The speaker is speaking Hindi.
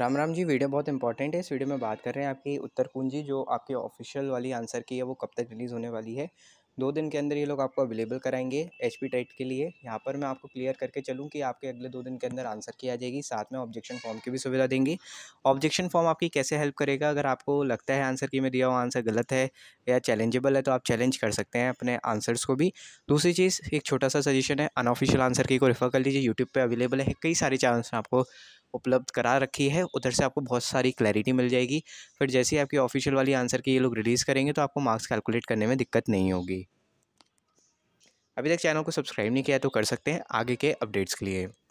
राम राम जी वीडियो बहुत इंपॉर्टेंट है इस वीडियो में बात कर रहे हैं आपकी उत्तर कुंजी जो आपके ऑफिशियल वाली आंसर की है वो कब तक रिलीज़ होने वाली है दो दिन के अंदर ये लोग आपको अवेलेबल कराएंगे एच पी टाइट के लिए यहाँ पर मैं आपको क्लियर करके चलूँ कि आपके अगले दो दिन के अंदर आंसर की आ जाएगी साथ में ऑब्जेक्शन फॉर्म की भी सुविधा देंगी ऑब्जेक्शन फॉर्म आपकी कैसे हेल्प करेगा अगर आपको लगता है आंसर की मैं दिया हुआ आंसर गलत है या चैलेंजेबल है तो आप चैलेंज कर सकते हैं अपने आंसर्स को भी दूसरी चीज़ एक छोटा सा सजेशन है अनऑफिशियल आंसर की को रेफ़र कर लीजिए यूट्यूब पर अवेलेबल है कई सारे चैनल्स हैं आपको उपलब्ध करा रखी है उधर से आपको बहुत सारी क्लैरिटी मिल जाएगी फिर जैसे ही आपकी ऑफिशियल वाली आंसर की ये लोग रिलीज़ करेंगे तो आपको मार्क्स कैलकुलेट करने में दिक्कत नहीं होगी अभी तक चैनल को सब्सक्राइब नहीं किया तो कर सकते हैं आगे के अपडेट्स के लिए